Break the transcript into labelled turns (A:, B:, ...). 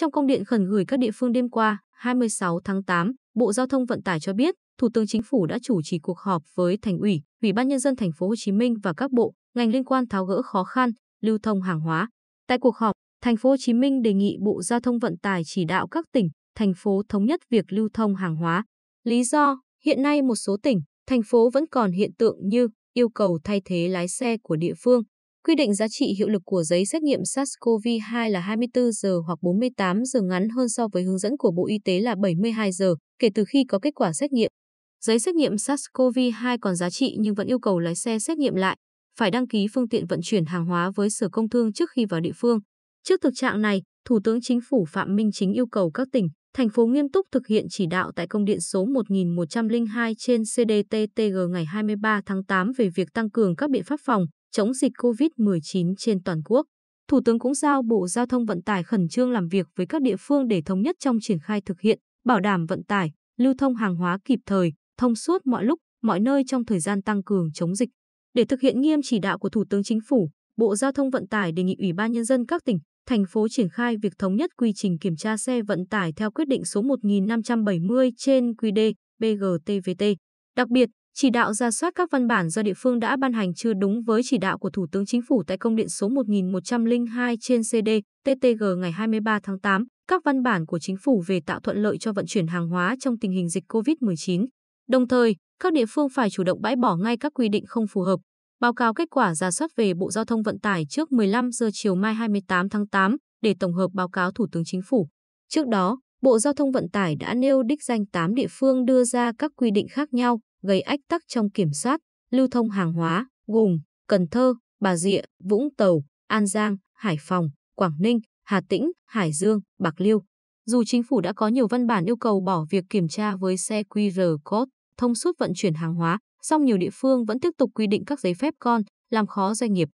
A: Trong công điện khẩn gửi các địa phương đêm qua, 26 tháng 8, Bộ Giao thông Vận tải cho biết, Thủ tướng Chính phủ đã chủ trì cuộc họp với Thành ủy, Ủy ban nhân dân thành phố Hồ Chí Minh và các bộ, ngành liên quan tháo gỡ khó khăn lưu thông hàng hóa. Tại cuộc họp, thành phố Hồ Chí Minh đề nghị Bộ Giao thông Vận tải chỉ đạo các tỉnh, thành phố thống nhất việc lưu thông hàng hóa. Lý do, hiện nay một số tỉnh, thành phố vẫn còn hiện tượng như yêu cầu thay thế lái xe của địa phương Quy định giá trị hiệu lực của giấy xét nghiệm SARS-CoV-2 là 24 giờ hoặc 48 giờ ngắn hơn so với hướng dẫn của Bộ Y tế là 72 giờ kể từ khi có kết quả xét nghiệm. Giấy xét nghiệm SARS-CoV-2 còn giá trị nhưng vẫn yêu cầu lái xe xét nghiệm lại, phải đăng ký phương tiện vận chuyển hàng hóa với Sở Công Thương trước khi vào địa phương. Trước thực trạng này, Thủ tướng Chính phủ Phạm Minh Chính yêu cầu các tỉnh, thành phố nghiêm túc thực hiện chỉ đạo tại công điện số 1102 trên CDTTG ngày 23 tháng 8 về việc tăng cường các biện pháp phòng, chống dịch COVID-19 trên toàn quốc. Thủ tướng cũng giao Bộ Giao thông Vận tải khẩn trương làm việc với các địa phương để thống nhất trong triển khai thực hiện, bảo đảm vận tải, lưu thông hàng hóa kịp thời, thông suốt mọi lúc, mọi nơi trong thời gian tăng cường chống dịch. Để thực hiện nghiêm chỉ đạo của Thủ tướng Chính phủ, Bộ Giao thông Vận tải đề nghị Ủy ban Nhân dân các tỉnh, thành phố triển khai việc thống nhất quy trình kiểm tra xe vận tải theo quyết định số 1570 trên qđ BGTVT. Đặc biệt, chỉ đạo ra soát các văn bản do địa phương đã ban hành chưa đúng với chỉ đạo của Thủ tướng Chính phủ tại công điện số 1102 trên CD TTG ngày 23 tháng 8, các văn bản của Chính phủ về tạo thuận lợi cho vận chuyển hàng hóa trong tình hình dịch COVID-19. Đồng thời, các địa phương phải chủ động bãi bỏ ngay các quy định không phù hợp, báo cáo kết quả ra soát về Bộ Giao thông Vận tải trước 15 giờ chiều mai 28 tháng 8 để tổng hợp báo cáo Thủ tướng Chính phủ. Trước đó, Bộ Giao thông Vận tải đã nêu đích danh 8 địa phương đưa ra các quy định khác nhau gây ách tắc trong kiểm soát, lưu thông hàng hóa, gồm Cần Thơ, Bà Rịa, Vũng Tàu, An Giang, Hải Phòng, Quảng Ninh, Hà Tĩnh, Hải Dương, Bạc Liêu. Dù chính phủ đã có nhiều văn bản yêu cầu bỏ việc kiểm tra với xe QR code, thông suốt vận chuyển hàng hóa, song nhiều địa phương vẫn tiếp tục quy định các giấy phép con, làm khó doanh nghiệp.